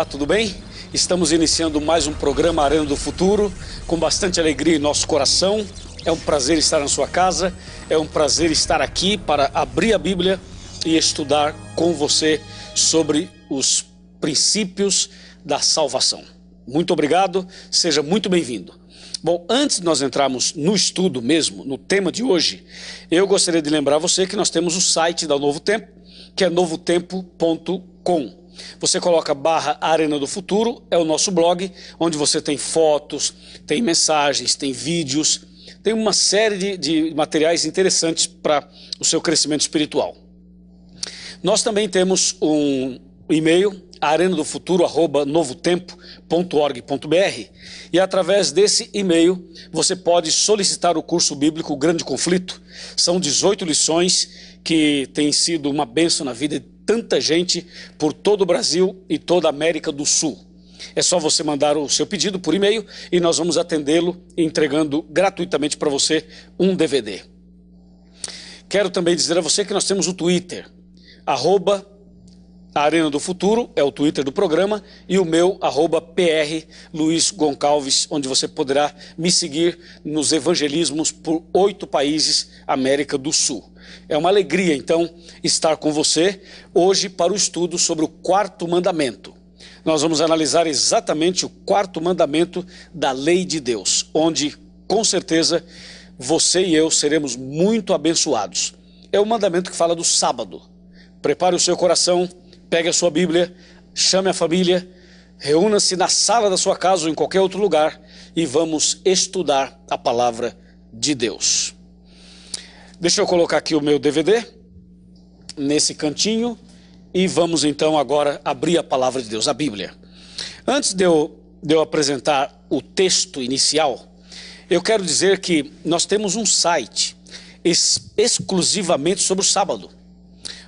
Olá, tudo bem? Estamos iniciando mais um programa Arena do Futuro, com bastante alegria em nosso coração. É um prazer estar na sua casa, é um prazer estar aqui para abrir a Bíblia e estudar com você sobre os princípios da salvação. Muito obrigado, seja muito bem-vindo. Bom, antes de nós entrarmos no estudo mesmo, no tema de hoje, eu gostaria de lembrar você que nós temos o site da Novo Tempo, que é novotempo.com. Você coloca barra Arena do Futuro, é o nosso blog, onde você tem fotos, tem mensagens, tem vídeos, tem uma série de, de materiais interessantes para o seu crescimento espiritual. Nós também temos um e-mail, novotempo.org.br, e através desse e-mail você pode solicitar o curso bíblico Grande Conflito. São 18 lições que têm sido uma bênção na vida de tanta gente por todo o Brasil e toda a América do Sul. É só você mandar o seu pedido por e-mail e nós vamos atendê-lo entregando gratuitamente para você um DVD. Quero também dizer a você que nós temos o Twitter, arroba a Arena do Futuro é o Twitter do programa e o meu, arroba PR Luiz Goncalves, onde você poderá me seguir nos evangelismos por oito países América do Sul. É uma alegria, então, estar com você hoje para o estudo sobre o quarto mandamento. Nós vamos analisar exatamente o quarto mandamento da lei de Deus, onde, com certeza, você e eu seremos muito abençoados. É o mandamento que fala do sábado. Prepare o seu coração pegue a sua Bíblia, chame a família, reúna-se na sala da sua casa ou em qualquer outro lugar e vamos estudar a palavra de Deus. Deixa eu colocar aqui o meu DVD nesse cantinho e vamos então agora abrir a palavra de Deus, a Bíblia. Antes de eu, de eu apresentar o texto inicial, eu quero dizer que nós temos um site ex exclusivamente sobre o sábado.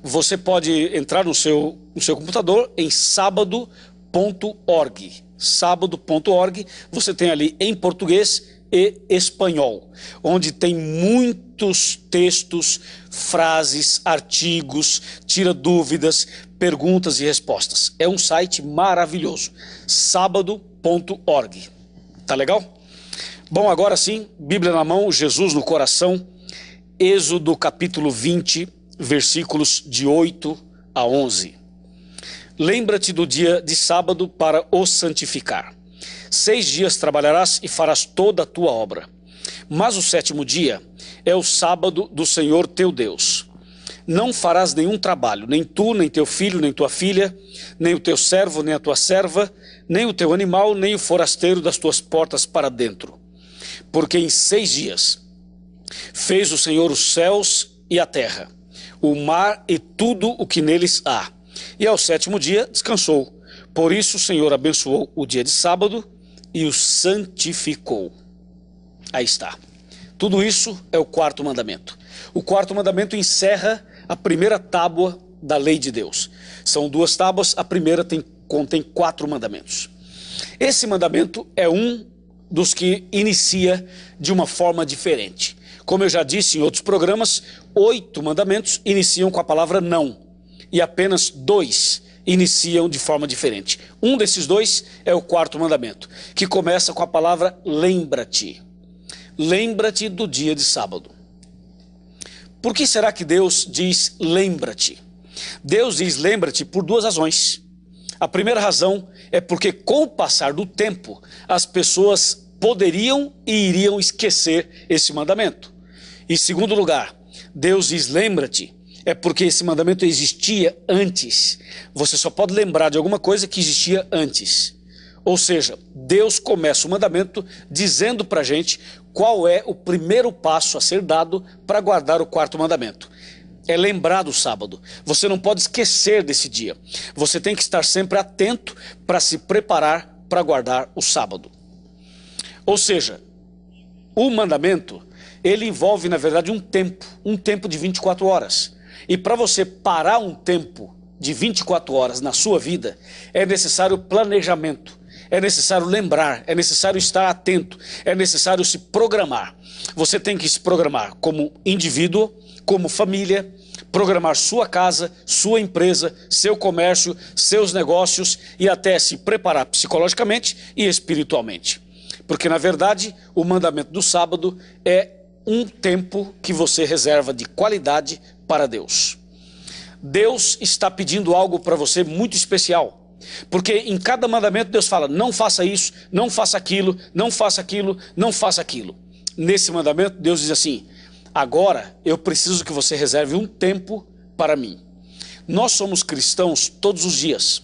Você pode entrar no seu no seu computador em sábado.org. Sábado.org, você tem ali em português e espanhol, onde tem muitos textos, frases, artigos, tira dúvidas, perguntas e respostas. É um site maravilhoso. sábado.org. Tá legal? Bom, agora sim, Bíblia na mão, Jesus no coração. Êxodo capítulo 20, versículos de 8 a 11. Lembra-te do dia de sábado para o santificar. Seis dias trabalharás e farás toda a tua obra. Mas o sétimo dia é o sábado do Senhor teu Deus. Não farás nenhum trabalho, nem tu, nem teu filho, nem tua filha, nem o teu servo, nem a tua serva, nem o teu animal, nem o forasteiro das tuas portas para dentro. Porque em seis dias fez o Senhor os céus e a terra, o mar e tudo o que neles há e ao sétimo dia descansou. Por isso o Senhor abençoou o dia de sábado e o santificou. Aí está. Tudo isso é o quarto mandamento. O quarto mandamento encerra a primeira tábua da lei de Deus. São duas tábuas, a primeira tem, contém quatro mandamentos. Esse mandamento é um dos que inicia de uma forma diferente. Como eu já disse em outros programas, oito mandamentos iniciam com a palavra não e apenas dois iniciam de forma diferente. Um desses dois é o quarto mandamento, que começa com a palavra lembra-te. Lembra-te do dia de sábado. Por que será que Deus diz lembra-te? Deus diz lembra-te por duas razões. A primeira razão é porque, com o passar do tempo, as pessoas poderiam e iriam esquecer esse mandamento. Em segundo lugar, Deus diz lembra-te é porque esse mandamento existia antes. Você só pode lembrar de alguma coisa que existia antes. Ou seja, Deus começa o mandamento dizendo para a gente qual é o primeiro passo a ser dado para guardar o quarto mandamento. É lembrar do sábado. Você não pode esquecer desse dia. Você tem que estar sempre atento para se preparar para guardar o sábado. Ou seja, o mandamento, ele envolve, na verdade, um tempo, um tempo de 24 horas. E para você parar um tempo de 24 horas na sua vida, é necessário planejamento, é necessário lembrar, é necessário estar atento, é necessário se programar. Você tem que se programar como indivíduo, como família, programar sua casa, sua empresa, seu comércio, seus negócios e até se preparar psicologicamente e espiritualmente. Porque, na verdade, o mandamento do sábado é um tempo que você reserva de qualidade para Deus. Deus está pedindo algo para você muito especial. Porque em cada mandamento Deus fala: não faça isso, não faça aquilo, não faça aquilo, não faça aquilo. Nesse mandamento, Deus diz assim: agora eu preciso que você reserve um tempo para mim. Nós somos cristãos todos os dias.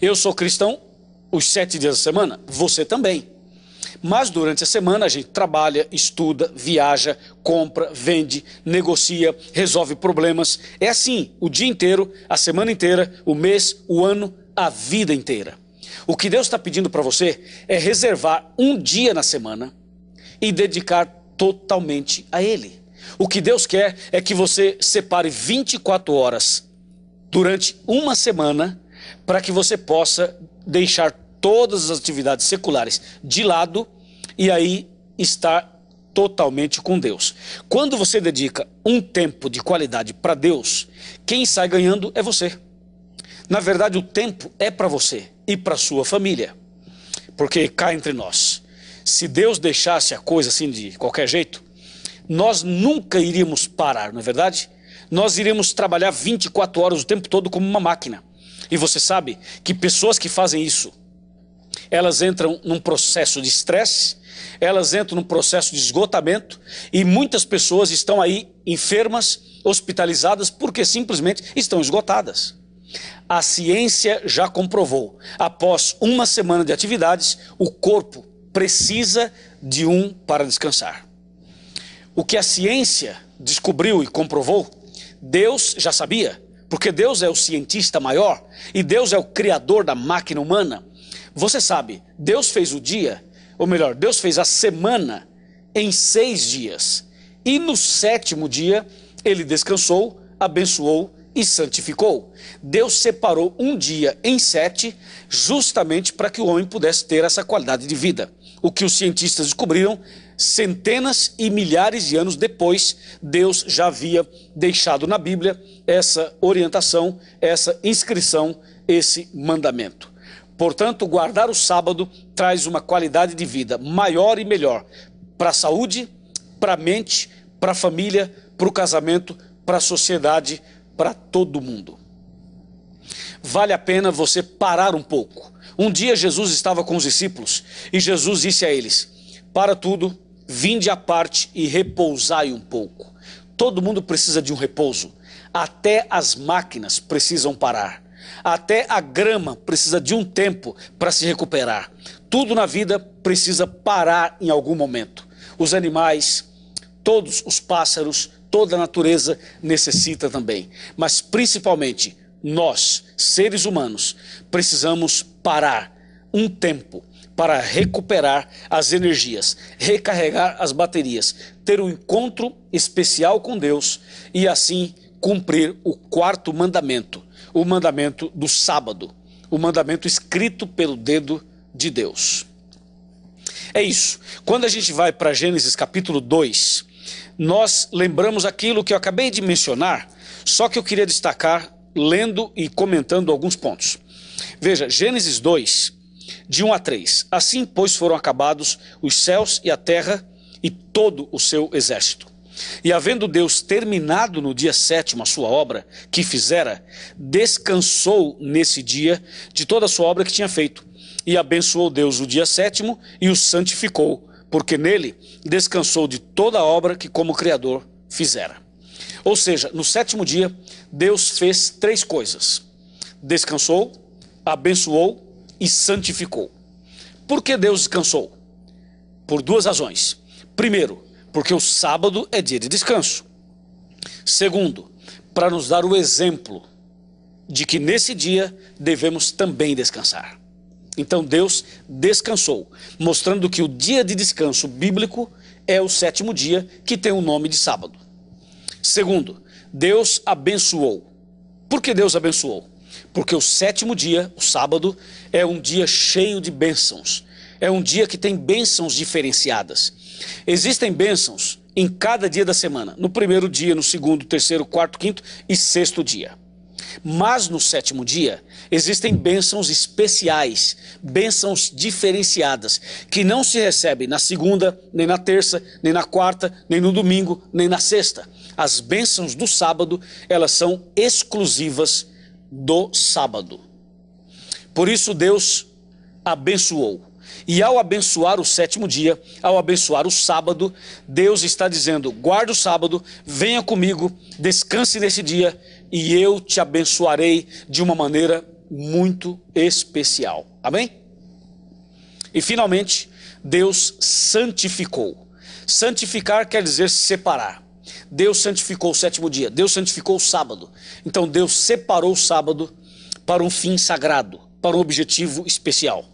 Eu sou cristão os sete dias da semana, você também. Mas durante a semana a gente trabalha, estuda, viaja, compra, vende, negocia, resolve problemas. É assim o dia inteiro, a semana inteira, o mês, o ano, a vida inteira. O que Deus está pedindo para você é reservar um dia na semana e dedicar totalmente a Ele. O que Deus quer é que você separe 24 horas durante uma semana para que você possa deixar todas as atividades seculares de lado e aí estar totalmente com Deus. Quando você dedica um tempo de qualidade para Deus, quem sai ganhando é você. Na verdade, o tempo é para você e para sua família. Porque cá entre nós, se Deus deixasse a coisa assim de qualquer jeito, nós nunca iríamos parar, não é verdade? Nós iríamos trabalhar 24 horas o tempo todo como uma máquina. E você sabe que pessoas que fazem isso elas entram num processo de estresse, elas entram num processo de esgotamento e muitas pessoas estão aí enfermas, hospitalizadas, porque simplesmente estão esgotadas. A ciência já comprovou, após uma semana de atividades, o corpo precisa de um para descansar. O que a ciência descobriu e comprovou, Deus já sabia, porque Deus é o cientista maior e Deus é o criador da máquina humana. Você sabe, Deus fez o dia, ou melhor, Deus fez a semana em seis dias. E no sétimo dia, ele descansou, abençoou e santificou. Deus separou um dia em sete, justamente para que o homem pudesse ter essa qualidade de vida. O que os cientistas descobriram centenas e milhares de anos depois, Deus já havia deixado na Bíblia essa orientação, essa inscrição, esse mandamento. Portanto, guardar o sábado traz uma qualidade de vida maior e melhor para a saúde, para a mente, para a família, para o casamento, para a sociedade, para todo mundo. Vale a pena você parar um pouco. Um dia Jesus estava com os discípulos e Jesus disse a eles: Para tudo, vinde à parte e repousai um pouco. Todo mundo precisa de um repouso. Até as máquinas precisam parar. Até a grama precisa de um tempo para se recuperar. Tudo na vida precisa parar em algum momento. Os animais, todos os pássaros, toda a natureza necessita também. Mas principalmente nós, seres humanos, precisamos parar um tempo para recuperar as energias, recarregar as baterias, ter um encontro especial com Deus e assim cumprir o quarto mandamento o mandamento do sábado, o mandamento escrito pelo dedo de Deus. É isso. Quando a gente vai para Gênesis capítulo 2, nós lembramos aquilo que eu acabei de mencionar, só que eu queria destacar lendo e comentando alguns pontos. Veja, Gênesis 2, de 1 a 3. Assim, pois, foram acabados os céus e a terra e todo o seu exército. E havendo Deus terminado no dia sétimo a sua obra que fizera, descansou nesse dia de toda a sua obra que tinha feito. E abençoou Deus o dia sétimo e o santificou, porque nele descansou de toda a obra que, como Criador, fizera. Ou seja, no sétimo dia, Deus fez três coisas: descansou, abençoou e santificou. Por que Deus descansou? Por duas razões. Primeiro, porque o sábado é dia de descanso. Segundo, para nos dar o exemplo de que nesse dia devemos também descansar. Então Deus descansou, mostrando que o dia de descanso bíblico é o sétimo dia, que tem o nome de sábado. Segundo, Deus abençoou. Por que Deus abençoou? Porque o sétimo dia, o sábado, é um dia cheio de bênçãos. É um dia que tem bênçãos diferenciadas. Existem bênçãos em cada dia da semana, no primeiro dia, no segundo, terceiro, quarto, quinto e sexto dia. Mas no sétimo dia existem bênçãos especiais, bênçãos diferenciadas, que não se recebem na segunda, nem na terça, nem na quarta, nem no domingo, nem na sexta. As bênçãos do sábado, elas são exclusivas do sábado. Por isso Deus abençoou e ao abençoar o sétimo dia, ao abençoar o sábado, Deus está dizendo: guarda o sábado, venha comigo, descanse nesse dia e eu te abençoarei de uma maneira muito especial. Amém? E finalmente, Deus santificou. Santificar quer dizer separar. Deus santificou o sétimo dia, Deus santificou o sábado. Então Deus separou o sábado para um fim sagrado, para um objetivo especial.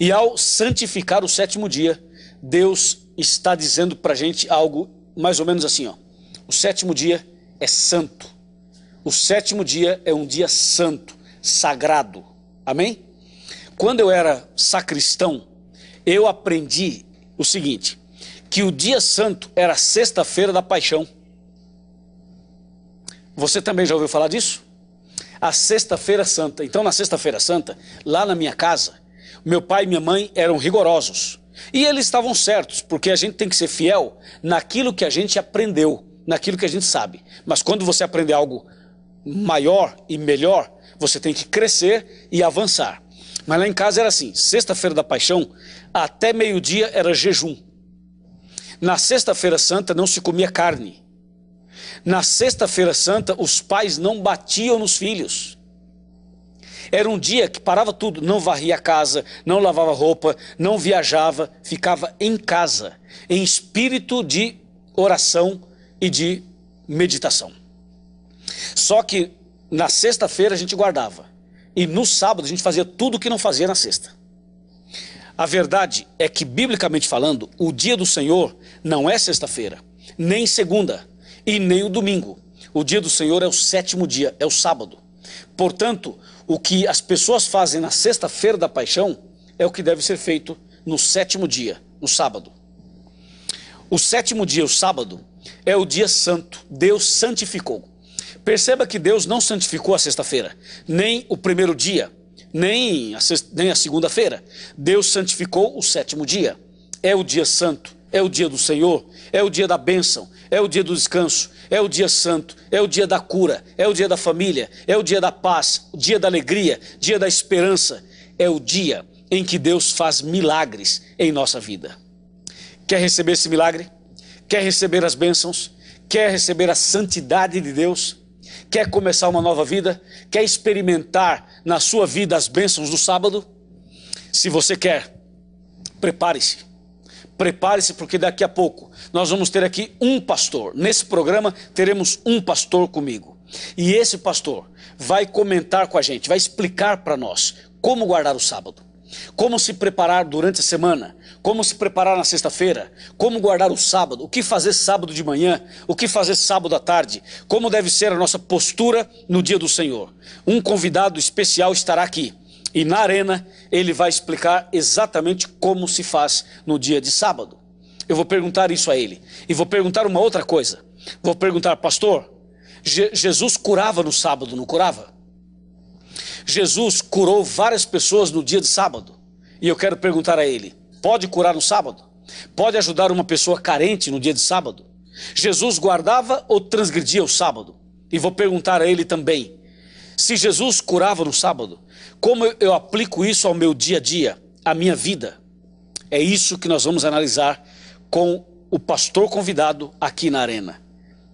E ao santificar o sétimo dia, Deus está dizendo para a gente algo mais ou menos assim: ó. o sétimo dia é santo. O sétimo dia é um dia santo, sagrado. Amém? Quando eu era sacristão, eu aprendi o seguinte: que o dia santo era sexta-feira da paixão. Você também já ouviu falar disso? A sexta-feira santa. Então, na sexta-feira santa, lá na minha casa, meu pai e minha mãe eram rigorosos. E eles estavam certos, porque a gente tem que ser fiel naquilo que a gente aprendeu, naquilo que a gente sabe. Mas quando você aprende algo maior e melhor, você tem que crescer e avançar. Mas lá em casa era assim: sexta-feira da paixão, até meio-dia era jejum. Na sexta-feira santa não se comia carne. Na sexta-feira santa, os pais não batiam nos filhos. Era um dia que parava tudo, não varria a casa, não lavava roupa, não viajava, ficava em casa, em espírito de oração e de meditação. Só que na sexta-feira a gente guardava. E no sábado a gente fazia tudo o que não fazia na sexta. A verdade é que, biblicamente falando, o dia do Senhor não é sexta-feira, nem segunda e nem o domingo. O dia do Senhor é o sétimo dia, é o sábado. Portanto, o que as pessoas fazem na sexta-feira da paixão é o que deve ser feito no sétimo dia, no sábado. O sétimo dia, o sábado, é o dia santo. Deus santificou. Perceba que Deus não santificou a sexta-feira, nem o primeiro dia, nem a, a segunda-feira. Deus santificou o sétimo dia. É o dia santo é o dia do Senhor, é o dia da bênção, é o dia do descanso, é o dia santo, é o dia da cura, é o dia da família, é o dia da paz, dia da alegria, dia da esperança, é o dia em que Deus faz milagres em nossa vida. Quer receber esse milagre? Quer receber as bênçãos? Quer receber a santidade de Deus? Quer começar uma nova vida? Quer experimentar na sua vida as bênçãos do sábado? Se você quer, prepare-se prepare-se porque daqui a pouco nós vamos ter aqui um pastor. Nesse programa teremos um pastor comigo. E esse pastor vai comentar com a gente, vai explicar para nós como guardar o sábado, como se preparar durante a semana, como se preparar na sexta-feira, como guardar o sábado, o que fazer sábado de manhã, o que fazer sábado à tarde, como deve ser a nossa postura no dia do Senhor. Um convidado especial estará aqui. E na arena ele vai explicar exatamente como se faz no dia de sábado. Eu vou perguntar isso a ele. E vou perguntar uma outra coisa. Vou perguntar, pastor, Je Jesus curava no sábado, não curava? Jesus curou várias pessoas no dia de sábado. E eu quero perguntar a ele: pode curar no sábado? Pode ajudar uma pessoa carente no dia de sábado? Jesus guardava ou transgredia o sábado? E vou perguntar a ele também: se Jesus curava no sábado, como eu aplico isso ao meu dia a dia, à minha vida? É isso que nós vamos analisar com o pastor convidado aqui na arena.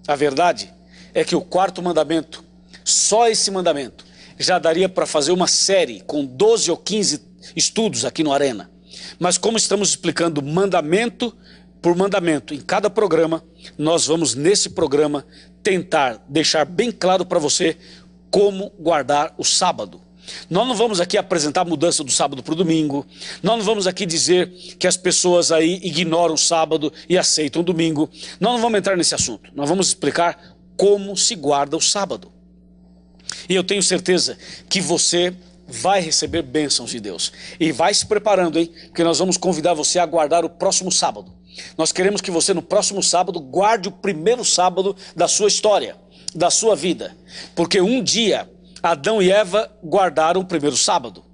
A verdade é que o quarto mandamento, só esse mandamento, já daria para fazer uma série com 12 ou 15 estudos aqui no Arena. Mas como estamos explicando mandamento por mandamento em cada programa, nós vamos nesse programa tentar deixar bem claro para você como guardar o sábado. Nós não vamos aqui apresentar mudança do sábado para o domingo. Nós não vamos aqui dizer que as pessoas aí ignoram o sábado e aceitam o domingo. Nós não vamos entrar nesse assunto. Nós vamos explicar como se guarda o sábado. E eu tenho certeza que você vai receber bênçãos de Deus. E vai se preparando, hein? Porque nós vamos convidar você a guardar o próximo sábado. Nós queremos que você, no próximo sábado, guarde o primeiro sábado da sua história, da sua vida. Porque um dia Adão e Eva guardaram o primeiro sábado.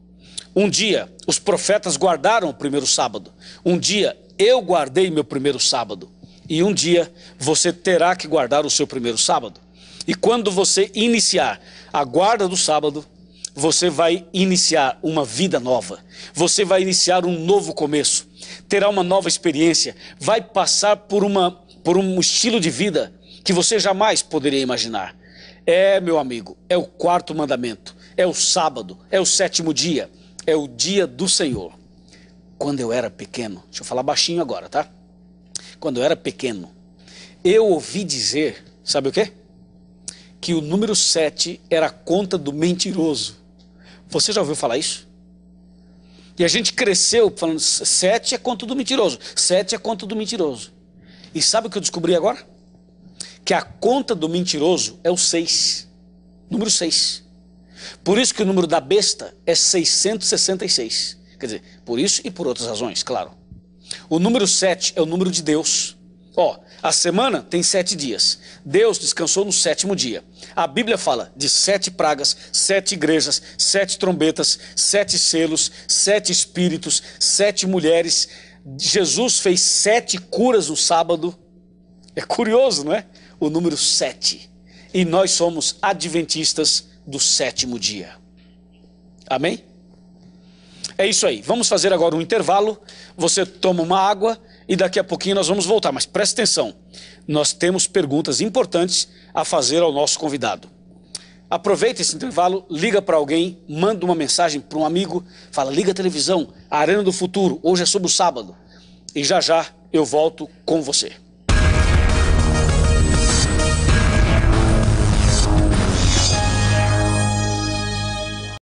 Um dia, os profetas guardaram o primeiro sábado. Um dia, eu guardei meu primeiro sábado. E um dia, você terá que guardar o seu primeiro sábado. E quando você iniciar a guarda do sábado, você vai iniciar uma vida nova. Você vai iniciar um novo começo. Terá uma nova experiência. Vai passar por, uma, por um estilo de vida que você jamais poderia imaginar. É, meu amigo, é o quarto mandamento, é o sábado, é o sétimo dia, é o dia do Senhor. Quando eu era pequeno, deixa eu falar baixinho agora, tá? Quando eu era pequeno, eu ouvi dizer, sabe o quê? Que o número 7 era a conta do mentiroso. Você já ouviu falar isso? E a gente cresceu falando: sete é conta do mentiroso, sete é conta do mentiroso. E sabe o que eu descobri agora? que a conta do mentiroso é o 6. Número 6. Por isso que o número da besta é 666. Quer dizer, por isso e por outras razões, claro. O número 7 é o número de Deus. Ó, a semana tem sete dias. Deus descansou no sétimo dia. A Bíblia fala de sete pragas, sete igrejas, sete trombetas, sete selos, sete espíritos, sete mulheres. Jesus fez sete curas no sábado. É curioso, não é? o número 7. E nós somos adventistas do sétimo dia. Amém? É isso aí. Vamos fazer agora um intervalo. Você toma uma água e daqui a pouquinho nós vamos voltar. Mas preste atenção: nós temos perguntas importantes a fazer ao nosso convidado. Aproveita esse intervalo, liga para alguém, manda uma mensagem para um amigo, fala: liga a televisão, a Arena do Futuro, hoje é sobre o sábado. E já já eu volto com você.